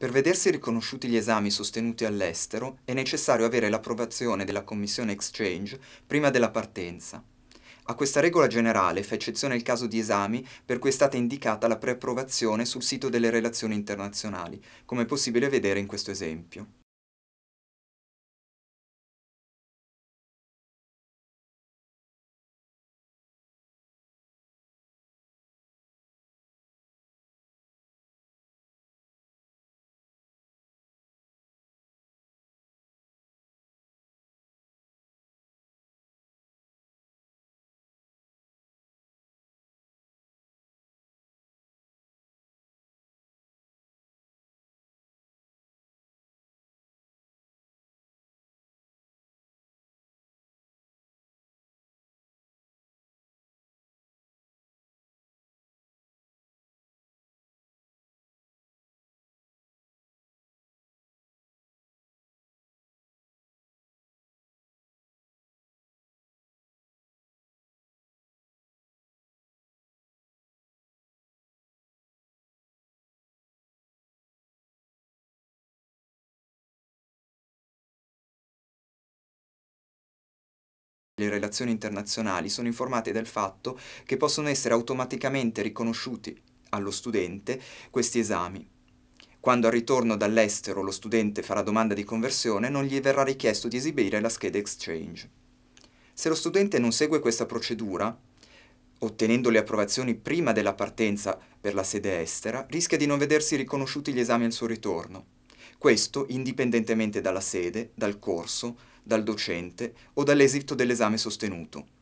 Per vedersi riconosciuti gli esami sostenuti all'estero è necessario avere l'approvazione della Commissione Exchange prima della partenza. A questa regola generale fa eccezione il caso di esami per cui è stata indicata la preapprovazione sul sito delle relazioni internazionali, come è possibile vedere in questo esempio. le relazioni internazionali sono informate del fatto che possono essere automaticamente riconosciuti allo studente questi esami. Quando al ritorno dall'estero lo studente farà domanda di conversione non gli verrà richiesto di esibire la scheda Exchange. Se lo studente non segue questa procedura, ottenendo le approvazioni prima della partenza per la sede estera, rischia di non vedersi riconosciuti gli esami al suo ritorno. Questo indipendentemente dalla sede, dal corso, dal docente o dall'esito dell'esame sostenuto.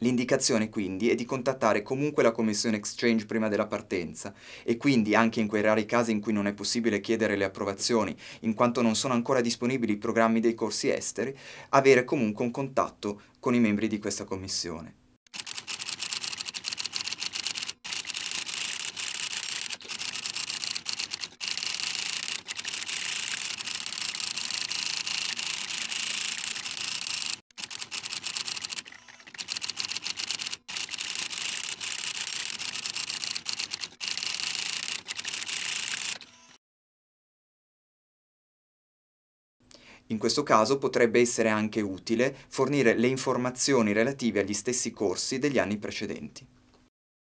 L'indicazione quindi è di contattare comunque la commissione exchange prima della partenza e quindi anche in quei rari casi in cui non è possibile chiedere le approvazioni in quanto non sono ancora disponibili i programmi dei corsi esteri, avere comunque un contatto con i membri di questa commissione. In questo caso potrebbe essere anche utile fornire le informazioni relative agli stessi corsi degli anni precedenti.